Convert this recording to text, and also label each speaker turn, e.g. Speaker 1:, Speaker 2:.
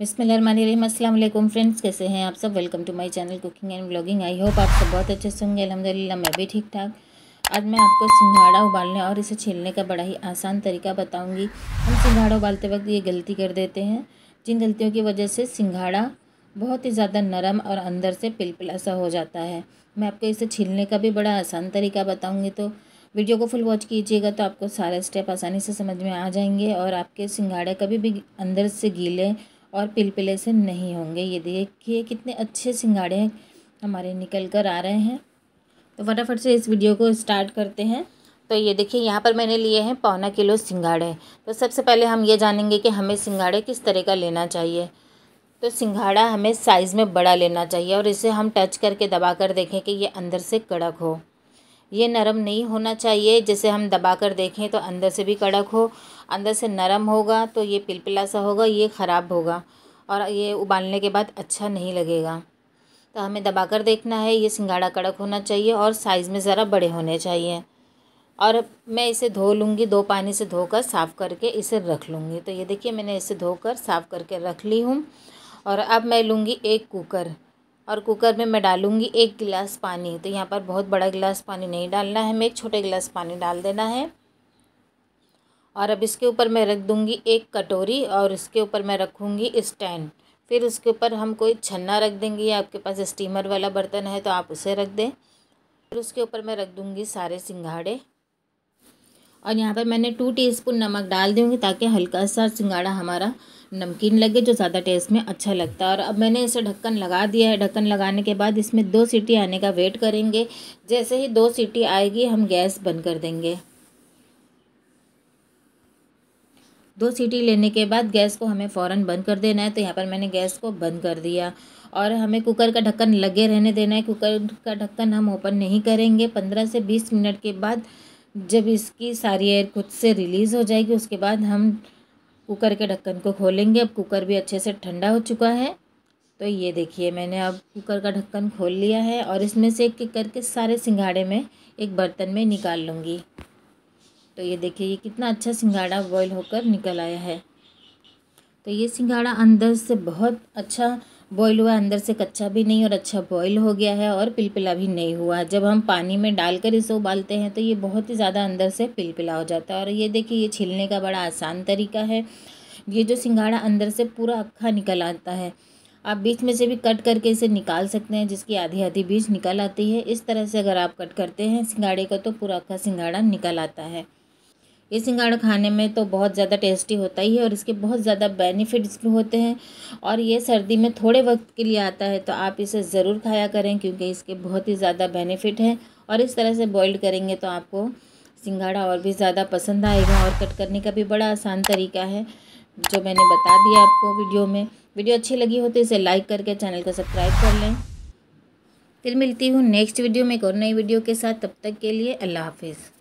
Speaker 1: बिसमीम फ्रेंड्स कैसे हैं आप सब welcome to my channel cooking and blogging I hope आप सब बहुत अच्छे से होंगे अलहमदिल्ला मैं भी ठीक ठाक आज मैं आपको सिंघाड़ा उबालने और इसे छीलने का बड़ा ही आसान तरीका बताऊंगी हम सिंघाड़ा उबालते वक्त ये गलती कर देते हैं जिन गलतियों की वजह से सिंघाड़ा बहुत ही ज़्यादा नरम और अंदर से पिलपिला सा हो जाता है मैं आपको इसे छीलने का भी बड़ा आसान तरीका बताऊँगी तो वीडियो को फुल वॉच कीजिएगा तो आपको सारे स्टेप आसानी से समझ में आ जाएंगे और आपके सिंघाड़े कभी भी अंदर से गीले और पिलपिले से नहीं होंगे ये देखिए कितने अच्छे सिंगाड़े हमारे निकल कर आ रहे हैं तो फटाफट से इस वीडियो को स्टार्ट करते हैं तो ये देखिए यहाँ पर मैंने लिए हैं पौना किलो सिंगाड़े तो सबसे पहले हम ये जानेंगे कि हमें सिंगाड़े किस तरह का लेना चाहिए तो सिंगाड़ा हमें साइज़ में बड़ा लेना चाहिए और इसे हम टच करके दबा कर देखें कि ये अंदर से कड़क हो ये नरम नहीं होना चाहिए जैसे हम दबा कर देखें तो अंदर से भी कड़क हो अंदर से नरम होगा तो ये पिलपिला सा होगा ये ख़राब होगा और ये उबालने के बाद अच्छा नहीं लगेगा तो हमें दबा कर देखना है ये सिंगाड़ा कड़क होना चाहिए और साइज़ में ज़रा बड़े होने चाहिए और मैं इसे धो लूँगी दो पानी से धोकर साफ़ करके इसे रख लूँगी तो ये देखिए मैंने इसे धोकर साफ़ करके रख ली हूँ और अब मैं लूँगी एक कुकर और कुकर में मैं डालूँगी एक गिलास पानी तो यहाँ पर बहुत बड़ा गिलास पानी नहीं डालना है हमें एक छोटे गिलास पानी डाल देना है और अब इसके ऊपर मैं रख दूँगी एक कटोरी और इसके ऊपर मैं रखूँगी स्टैंड फिर उसके ऊपर हम कोई छन्ना रख देंगे या आपके पास स्टीमर वाला बर्तन है तो आप उसे रख दें फिर उसके ऊपर मैं रख दूँगी सारे सिंघाड़े और यहाँ पर मैंने टू टीस्पून नमक डाल दूँगी ताकि हल्का सा सिंगाड़ा हमारा नमकीन लगे जो ज़्यादा टेस्ट में अच्छा लगता है और अब मैंने इसे ढक्कन लगा दिया है ढक्कन लगाने के बाद इसमें दो सीटी आने का वेट करेंगे जैसे ही दो सीटी आएगी हम गैस बंद कर देंगे दो सीटी लेने के बाद गैस को हमें फ़ौर बंद कर देना है तो यहाँ पर मैंने गैस को बंद कर दिया और हमें कुकर का ढक्कन लगे रहने देना है कुकर का ढक्कन हम ओपन नहीं करेंगे पंद्रह से बीस मिनट के बाद जब इसकी सारी एयर खुद से रिलीज़ हो जाएगी उसके बाद हम कुकर के ढक्कन को खोलेंगे अब कुकर भी अच्छे से ठंडा हो चुका है तो ये देखिए मैंने अब कुकर का ढक्कन खोल लिया है और इसमें से एक एक करके सारे सिंघाड़े में एक बर्तन में निकाल लूँगी तो ये देखिए ये कितना अच्छा सिंगाड़ा बॉईल होकर निकल आया है तो ये सिंगाड़ा अंदर से बहुत अच्छा बॉईल हुआ अंदर से कच्चा भी नहीं और अच्छा बॉईल हो गया है और पिलपिला भी नहीं हुआ जब हम पानी में डालकर इसे उबालते हैं तो ये बहुत ही ज़्यादा अंदर से पिलपिला हो जाता है और ये देखिए ये छिलने का बड़ा आसान तरीका है ये जो सिंगाड़ा अंदर से पूरा अक्खा निकल आता है आप बीच में से भी कट करके इसे निकाल सकते हैं जिसकी आधी आधी बीज निकल आती है इस तरह से अगर आप कट करते हैं सिंगाड़े का तो पूरा अक्खा सिंगाड़ा निकल आता है ये सिंगाड़ा खाने में तो बहुत ज़्यादा टेस्टी होता ही है और इसके बहुत ज़्यादा बेनिफिट्स भी होते हैं और ये सर्दी में थोड़े वक्त के लिए आता है तो आप इसे ज़रूर खाया करें क्योंकि इसके बहुत ही ज़्यादा बेनिफिट हैं और इस तरह से बॉइल्ड करेंगे तो आपको सिंगाड़ा और भी ज़्यादा पसंद आएगा और कट करने का भी बड़ा आसान तरीका है जो मैंने बता दिया आपको वीडियो में वीडियो अच्छी लगी हो तो इसे लाइक करके चैनल को सब्सक्राइब कर लें फिर मिलती हूँ नेक्स्ट वीडियो में एक और नई वीडियो के साथ तब तक के लिए अल्लाह हाफिज़